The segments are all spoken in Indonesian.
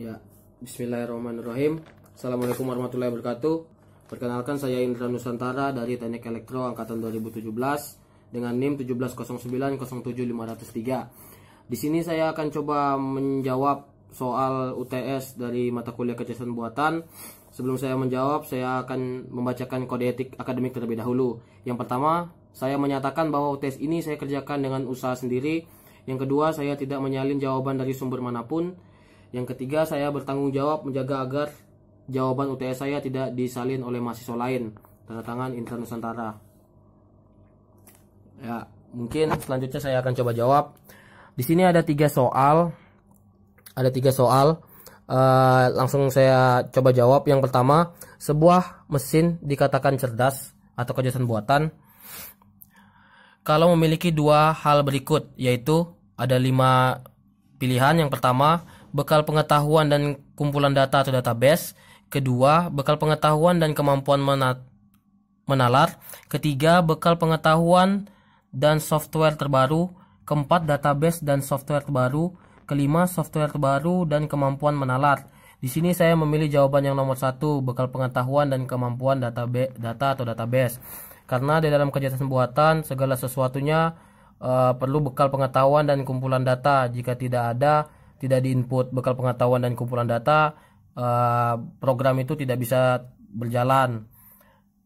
Ya, bismillahirrahmanirrahim. Assalamualaikum warahmatullahi wabarakatuh. Perkenalkan saya Indra Nusantara dari Teknik Elektro angkatan 2017 dengan NIM 170907503. Di sini saya akan coba menjawab soal UTS dari mata kuliah kecerdasan buatan. Sebelum saya menjawab, saya akan membacakan kode etik akademik terlebih dahulu. Yang pertama, saya menyatakan bahwa UTS ini saya kerjakan dengan usaha sendiri. Yang kedua, saya tidak menyalin jawaban dari sumber manapun. Yang ketiga, saya bertanggung jawab menjaga agar jawaban UTS saya tidak disalin oleh mahasiswa lain. Tanda tangan Intan Nusantara. Ya, mungkin selanjutnya saya akan coba jawab. Di sini ada tiga soal. Ada tiga soal. Uh, langsung saya coba jawab. Yang pertama, sebuah mesin dikatakan cerdas atau kejadian buatan kalau memiliki dua hal berikut, yaitu ada lima pilihan. Yang pertama, bekal pengetahuan dan kumpulan data atau database. Kedua, bekal pengetahuan dan kemampuan menalar. Ketiga, bekal pengetahuan dan software terbaru. Keempat, database dan software terbaru. Kelima, software terbaru dan kemampuan menalar. Di sini saya memilih jawaban yang nomor satu, bekal pengetahuan dan kemampuan data, data atau database. Karena di dalam kejahatan buatan, segala sesuatunya uh, perlu bekal pengetahuan dan kumpulan data. Jika tidak ada, tidak diinput bekal pengetahuan dan kumpulan data eh, program itu tidak bisa berjalan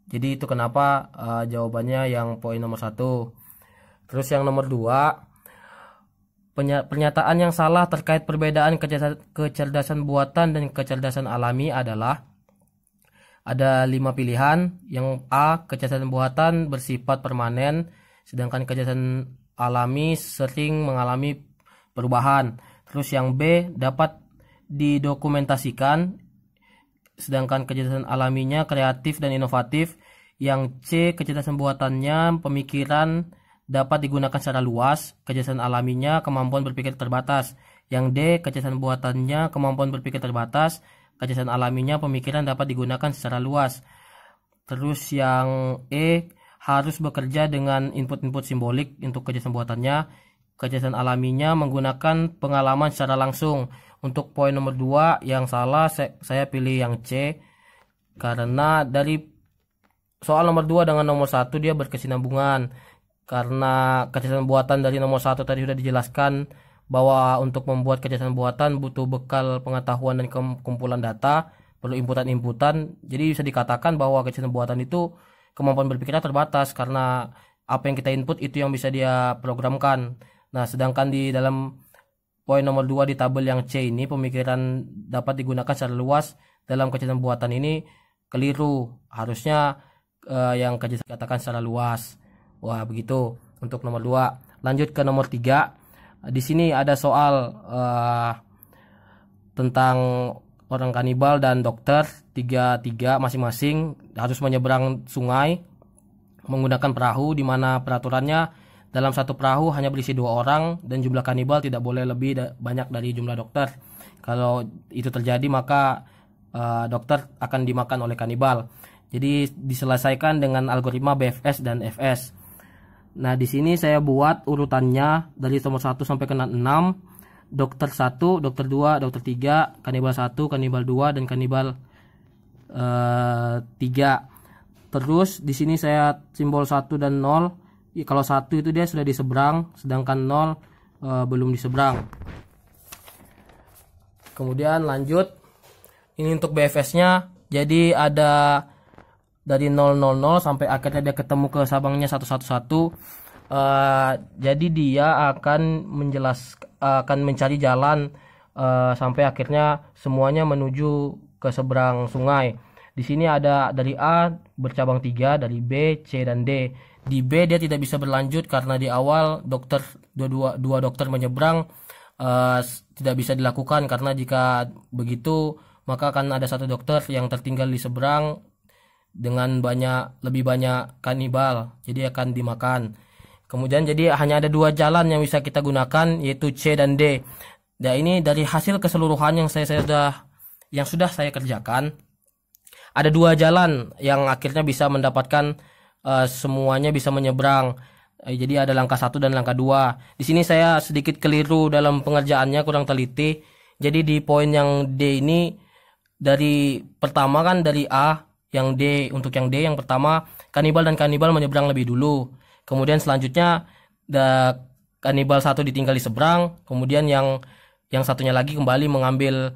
jadi itu kenapa eh, jawabannya yang poin nomor satu terus yang nomor dua pernyataan yang salah terkait perbedaan kecerdasan buatan dan kecerdasan alami adalah ada lima pilihan. Yang A, kecerdasan buatan bersifat permanen, sedangkan kecerdasan alami sering mengalami perubahan. Terus yang B dapat didokumentasikan sedangkan kecerdasan alaminya kreatif dan inovatif. Yang C kecerdasan buatannya pemikiran dapat digunakan secara luas, kecerdasan alaminya kemampuan berpikir terbatas. Yang D kecerdasan buatannya kemampuan berpikir terbatas, kecerdasan alaminya pemikiran dapat digunakan secara luas. Terus yang E harus bekerja dengan input-input simbolik untuk kecerdasan buatannya kejahatan alaminya menggunakan pengalaman secara langsung. Untuk poin nomor 2 yang salah saya pilih yang C karena dari soal nomor 2 dengan nomor 1 dia berkesinambungan karena kejahatan buatan dari nomor 1 tadi sudah dijelaskan bahwa untuk membuat kejahatan buatan butuh bekal pengetahuan dan kumpulan data, perlu inputan-inputan. Jadi bisa dikatakan bahwa kejahatan buatan itu kemampuan berpikirnya terbatas karena apa yang kita input itu yang bisa dia programkan. Nah, sedangkan di dalam poin nomor 2 di tabel yang C ini pemikiran dapat digunakan secara luas dalam kecerdasan buatan ini keliru. Harusnya uh, yang kerja katakan secara luas. Wah, begitu untuk nomor 2. Lanjut ke nomor 3. Di sini ada soal uh, tentang orang kanibal dan dokter tiga-tiga masing-masing harus menyeberang sungai menggunakan perahu di mana peraturannya dalam satu perahu hanya berisi dua orang dan jumlah kanibal tidak boleh lebih da banyak dari jumlah dokter. Kalau itu terjadi maka uh, dokter akan dimakan oleh kanibal. Jadi diselesaikan dengan algoritma BFS dan FS. Nah, di sini saya buat urutannya dari nomor 1 sampai ke 6. Dokter 1, dokter 2, dokter 3, kanibal 1, kanibal 2 dan kanibal uh, eh, 3. Terus di sini saya simbol 1 dan 0 Iya, kalau satu itu dia sudah diseberang sedangkan nol e, belum diseberang kemudian lanjut ini untuk BFS nya jadi ada dari 000 sampai akhirnya dia ketemu ke sabangnya 111 Uh, eh, jadi dia akan menjelas akan mencari jalan uh, sampai akhirnya semuanya menuju ke seberang sungai. Di sini ada dari A bercabang 3, dari B, C, dan D. Di B dia tidak bisa berlanjut karena di awal dokter dua, dua, dua dokter menyeberang uh, tidak bisa dilakukan karena jika begitu maka akan ada satu dokter yang tertinggal di seberang dengan banyak lebih banyak kanibal jadi akan dimakan kemudian jadi hanya ada dua jalan yang bisa kita gunakan yaitu C dan D nah ini dari hasil keseluruhan yang saya, saya sudah yang sudah saya kerjakan ada dua jalan yang akhirnya bisa mendapatkan uh, semuanya bisa menyeberang. Uh, jadi ada langkah satu dan langkah dua. Di sini saya sedikit keliru dalam pengerjaannya kurang teliti. Jadi di poin yang D ini dari pertama kan dari A yang D untuk yang D yang pertama kanibal dan kanibal menyeberang lebih dulu. Kemudian selanjutnya da, kanibal satu ditinggal di seberang, kemudian yang yang satunya lagi kembali mengambil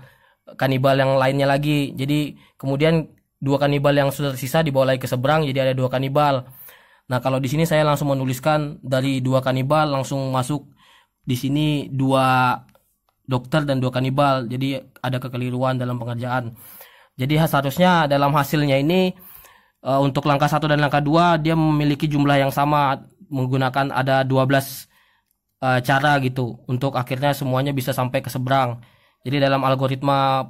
kanibal yang lainnya lagi. Jadi kemudian dua kanibal yang sudah tersisa dibawa lagi ke seberang jadi ada dua kanibal. Nah kalau di sini saya langsung menuliskan dari dua kanibal langsung masuk di sini dua dokter dan dua kanibal jadi ada kekeliruan dalam pengerjaan. Jadi seharusnya dalam hasilnya ini e, untuk langkah satu dan langkah dua dia memiliki jumlah yang sama menggunakan ada 12 belas e, cara gitu untuk akhirnya semuanya bisa sampai ke seberang. Jadi dalam algoritma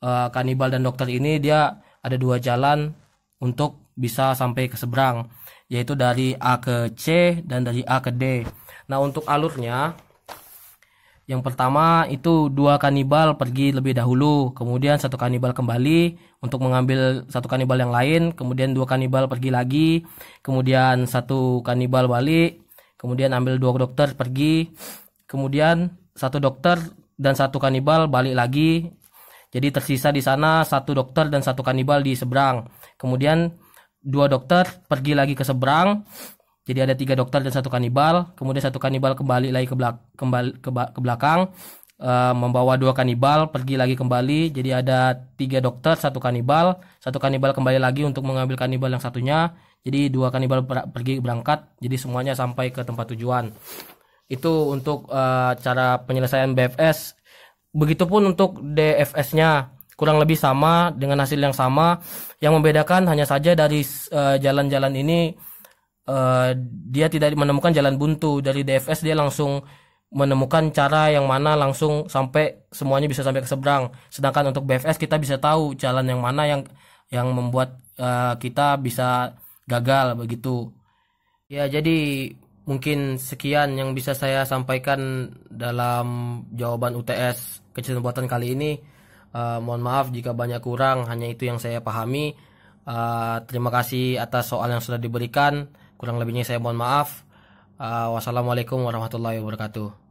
e, kanibal dan dokter ini dia ada dua jalan untuk bisa sampai ke seberang yaitu dari A ke C dan dari A ke D. Nah, untuk alurnya yang pertama itu dua kanibal pergi lebih dahulu, kemudian satu kanibal kembali untuk mengambil satu kanibal yang lain, kemudian dua kanibal pergi lagi, kemudian satu kanibal balik, kemudian ambil dua dokter pergi, kemudian satu dokter dan satu kanibal balik lagi jadi tersisa di sana satu dokter dan satu kanibal di seberang. Kemudian dua dokter pergi lagi ke seberang. Jadi ada tiga dokter dan satu kanibal. Kemudian satu kanibal kembali lagi ke, belak kembali ke, ke belakang. Uh, membawa dua kanibal pergi lagi kembali jadi ada tiga dokter satu kanibal satu kanibal kembali lagi untuk mengambil kanibal yang satunya jadi dua kanibal per pergi berangkat jadi semuanya sampai ke tempat tujuan itu untuk uh, cara penyelesaian BFS Begitupun untuk DFS-nya kurang lebih sama dengan hasil yang sama. Yang membedakan hanya saja dari eh, jalan-jalan uh, ini uh, dia tidak menemukan jalan buntu dari DFS dia langsung menemukan cara yang mana langsung sampai semuanya bisa sampai ke seberang. Sedangkan untuk BFS kita bisa tahu jalan yang mana yang yang membuat uh, kita bisa gagal begitu. Ya jadi mungkin sekian yang bisa saya sampaikan dalam jawaban UTS kesempatan kali ini. Uh, mohon maaf jika banyak kurang, hanya itu yang saya pahami. Uh, terima kasih atas soal yang sudah diberikan. Kurang lebihnya saya mohon maaf. Uh, wassalamualaikum warahmatullahi wabarakatuh.